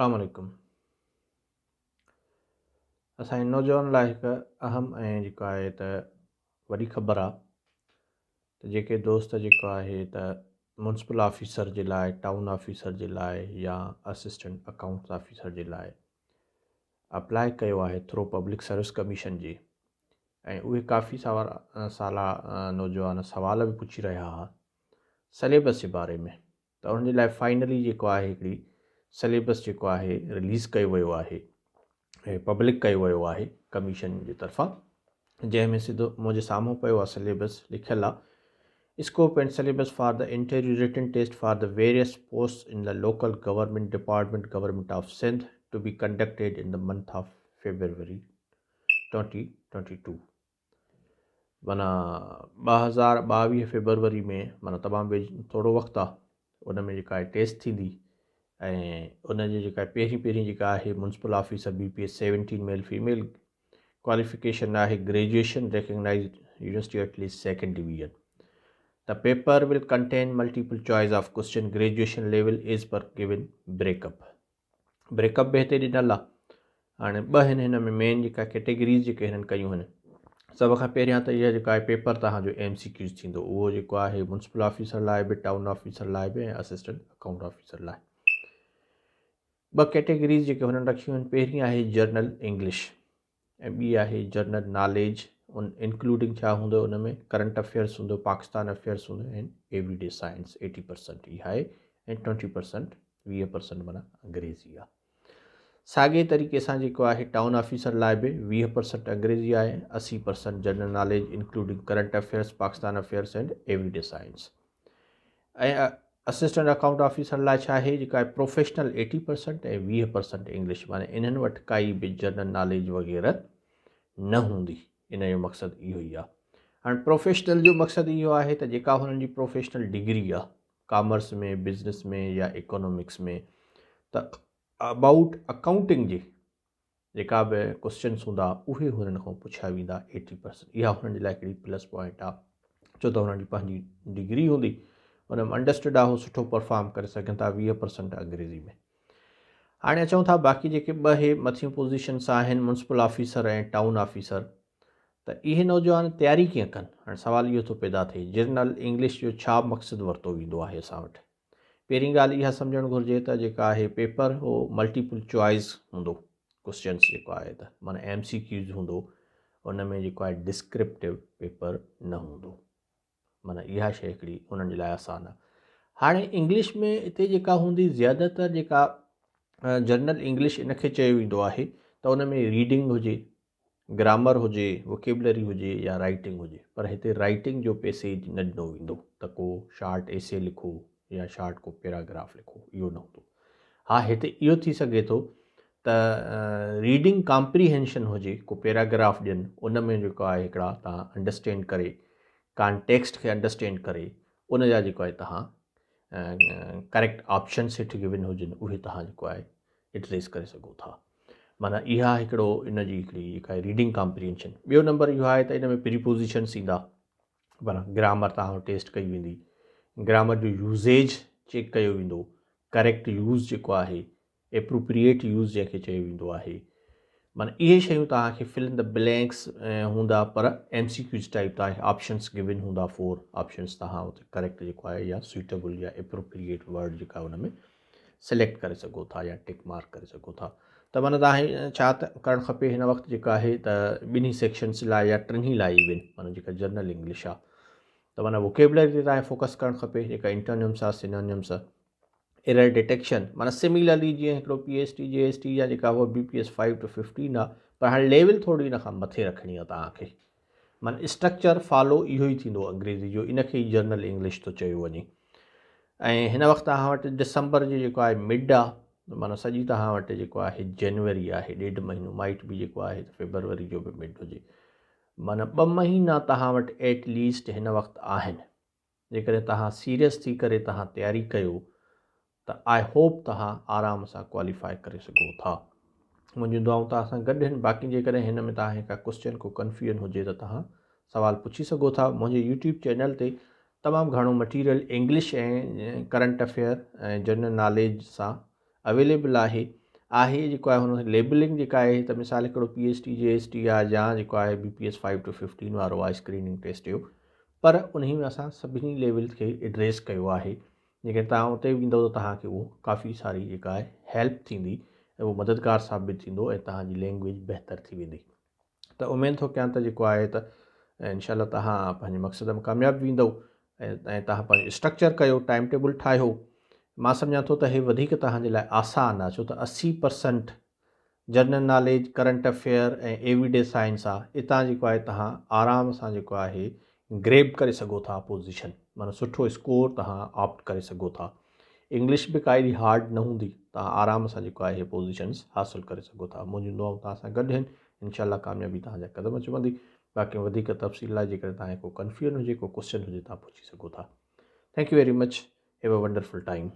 अलकुम अस नौजवान लाइक अहम ए वही ख़बर आके दोस्त जो है मुंसिपल ऑफिसर के लिए टाउन ऑफिसर के लिए या असिस्टेंट अकाउंट्स ऑफिसर के लिए अप्लाई किया है थ्रू पब्लिक सर्विस कमीशन जी ऐं काफ़ी सवाल साल नौजवान सवाल भी पुछी रहा हा सिलेबस के बारे में तो उन फाइनली जो है सिलेबस जो है रिलीज़ किया वो है पब्लिक कयो वो है कमीशन जे तरफा जैमें सीधो मुझे साम्हूं पो सिलेबस लिखल आ scope and syllabus for the interview written test for the various post in the local government department government of Sindh to be conducted in the month of February twenty twenty two माना ब हज़ार बवी फेबरवरी में माना तमाम थोरो वक्त आहे उन में टेस्ट थी ऐं उन जी जेका पहिरीं पहिरीं जेका आहे municipal officer B P S seventeen male female qualification आहे graduation recognised university at least second division त paper will contain multiple choice of question graduation level is पर गिविन ब्रेकअप ब्रेकअप बि हिते ॾिनल आहे हाणे ॿ आहिनि हिन में मेन जेका कैटेगरीज़ जेके हिननि कयूं आहिनि सभ खां पहिरियां त इहा जेका आहे पेपर तव्हांजो एम सी क्यूज़ थींदो उहो जेको आहे मुंसिपल ऑफिसर लाइ बि टाउन ऑफिसर लाइ बि ऐं असिस्टेंट अकाउंट ऑफिसर लाइ ॿ कैटेगरीज़ जेके हुननि रखियूं आहिनि पहिरीं आहे जर्नल इंग्लिश ऐं ॿी आहे जर्नल नॉलेज उन इंक्लूडिंग छा हूंदो हुन में करंट अफेयर्स हूंदो पाकिस्तान अफेयर्स हूंदो and everyday science eighty percent इहा आहे ऐं ट्वैंटी परसेंट वीह परसेंट माना अंग्रेज़ी आहे साॻे तरीक़े सां जेको आहे टाउन ऑफिसर लाइ बि वीह परसेंट अंग्रेज़ी आहे असी percent general knowledge including current affairs Pakistan affairs and everyday science ऐं असिस्टेंट अकाउंट ऑफिसर लाइ छा आहे जेका प्रोफेशनल एटी परसेंट ऐं वीह परसेंट इंग्लिश माना इन्हनि वटि काई बि जनरल नॉलेज वग़ैरह न हूंदी इन जो मक़सदु इहो ई आहे हाणे प्रोफेशनल जो मक़सदु इहो आहे त जेका हुननि जी प्रोफेशनल डिग्री आहे कॉमर्स में बिज़नेस में या इकोनॉमिक्स में त अबाउट अकाउंटिंग जे जेका बि कोश्चन्स हूंदा उहे हुननि खां पुछिया वेंदा एटी परसेंट इहा हुननि जे लाइ हिकिड़ी प्लस पॉइंट आहे छो त हुननि जी पंहिंजी डिग्री हूंदी में अंडरस्टड आहे उहो सुठो परफॉर्म करे सघनि था वीह परसेंट अंग्रेज़ी में हाणे अचूं था बाक़ी जेके ॿ हे मथियूं पोज़ीशन्स आहिनि मुंसिपल ऑफिसर ऐं टाउन ऑफिसर त इहे नौजवान तयारी कीअं कनि हाणे सुवालु इहो थो पैदा थिए जनरल इंग्लिश जो छा मक़सदु वरितो वेंदो आहे असां वटि पहिरीं ॻाल्हि इहा सम्झणु घुरिजे त जेका आहे पेपर उहो मल्टीपल चॉइस हूंदो क्वेश्चन्स जेको आहे त माना एम सी क्यूज़ हूंदो उन में जेको आहे डिस्क्रिप्टिव पेपर न हूंदो माना इहा शइ हिकिड़ी उन्हनि जे लाइ आसानु आहे हाणे इंग्लिश में हिते जेका हूंदी ज़्यादातर जेका जनरल इंग्लिश इनखे चयो वेंदो आहे त उन में रीडिंग हुजे ग्रामर हुजे वोकेबलरी हुजे या राइटिंग हुजे पर हिते राइटिंग जो पेसेज न ॾिनो वेंदो त को शार्ट एसे लिखो या शार्ट को पैराग्राफ लिखो इहो न हूंदो हा हिते इहो थी सघे थो त रीडिंग कॉम्प्रीहेंशन हुजे को पैराग्राफ ॾियनि उन में जेको आहे हिकिड़ा तव्हां अंडरस्टैंड करे कॉन्टेक्स्ट के अंडरस्टैंड करे उनजा जेको आहे तव्हां करेक्ट ऑप्शन सिठ हुजनि उहे तव्हां जेको आहे रिट्रेस करे सघो था माना इहा हिकिड़ो इनजी हिकिड़ी जेका आहे रीडिंग कॉम्प्रिहेंशन ॿियो नंबर यो है त इन में प्रिपोज़िशन्स ईंदा माना ग्रामर तव्हां टेस्ट कई वेंदी ग्रामर जो यूज़ेज चेक कयो वेंदो करैक्ट यूज़ जो है एप्रोप्रिएट यूज़ जंहिंखे चयो वेंदो आहे माना ये शयूं तव्हांखे फिल द ब्लैंक्स हूँ पर एम सी क्यूज टाइप तव्हांखे ऑप्शन्स गिवन हूंदा फोर ऑप्शन्स तव्हां हुते करेक्ट या सुइटेबल या एप्रोप्रिएट वर्ड जो हुन में सिलेक्ट कर सो या टिक मार्क करे सघो था मन माना त करणु खपे हिन वक़्तु जेका आहे त सेक्शन्स लाइ या टिनी लाइ इवन माना जेका जनरल इंग्लिश आ त माना वोकेबलरी ते तव्हांखे फोकस करणु खपे जेका एरर डिटेक्शन माना सिमिलरली जीअं हिकिड़ो P S T G S T या जेका वो B P S five to fifteen आहे पर हाणे लेवल थोरी इन खां मथे रखिणी आहे तव्हांखे माना स्ट्रक्चर फॉलो इहो ई थींदो अंग्रेज़ी जो इनखे ई जनरल इंग्लिश थो चयो वञे ऐं हिन वक़्तु तव्हां वटि डिसंबर जो जेको आहे मिड आहे माना सॼी तव्हां वटि जेको आहे जनवरी आहे ॾेढु महीनो माइट बि जेको आहे फेबरवरी जो बि मिड हुजे माना ॿ महीना तव्हां वटि एटलीस्ट हिन वक़्तु आहिनि जेकॾहिं तव्हां सीरियस थी करे तव्हां तयारी कयो त आई होप तव्हां आराम सां क्वालीफाए करे सघो था मुंहिंजियूं दुआऊं तव्हां सां गॾु आहिनि बाक़ी जेकॾहिं हिन में तव्हां का क्वश्चन को कंफ्यूजन हुजे त तव्हां सुवाल पुछी सघो था मुंहिंजे यूट्यूब चैनल ते तमामु घणो मटीरियल इंग्लिश ऐं करंट अफेयर ऐं जनरल नॉलेज सां अवेलेबल आहे आहे जेको आहे हुन लेबलिंग जेका आहे त मिसाल हिकिड़ो P H T J S T आहे या जेको आहे B P S five to fifteen वारो आहे स्क्रीनिंग टेस्ट जो पर उन में असां सभिनी लेवल खे एड्रेस कयो आहे जेके तव्हां उते वेंदव त तव्हांखे उहो काफ़ी सारी जेका आहे हेल्प थींदी ऐं उहो मददगार साबित थींदो ऐं तव्हांजी लैंग्वेज बहितर थी वेंदी त उमेद थो कयां त जेको आहे त इनशा तव्हां पंहिंजे मक़सद में कामयाबु बि वेंदव ऐं तव्हां पंहिंजो स्ट्रक्चर कयो टाइम टेबल ठाहियो मां सम्झा थो त हे वधीक तव्हांजे लाइ आसान आहे छो त असी percent general knowledge current affair ऐं एवीडे साइंस आहे हितां जेको आहे तव्हां आराम सां जेको आहे ग्रेब करे सघो था पोज़ीशन माना सुठो स्कोर तव्हां ऑप्ट करे सघो था इंग्लिश बि काई हार्ड न हूंदी तव्हां आराम सां जेको आहे पोज़ीशन्स हासिलु करे सघो था मुंहिंजी दुआ तव्हां सां गॾु आहिनि इनशा कामयाबी तव्हांजा क़दम चवंदी बाक़ी वधीक तफ़सील आहे जेकॾहिं तव्हांखे को कन्फ्यूजन हुजे को क्वेश्चन हुजे तव्हां पुछी सघो था you very much have a wonderful time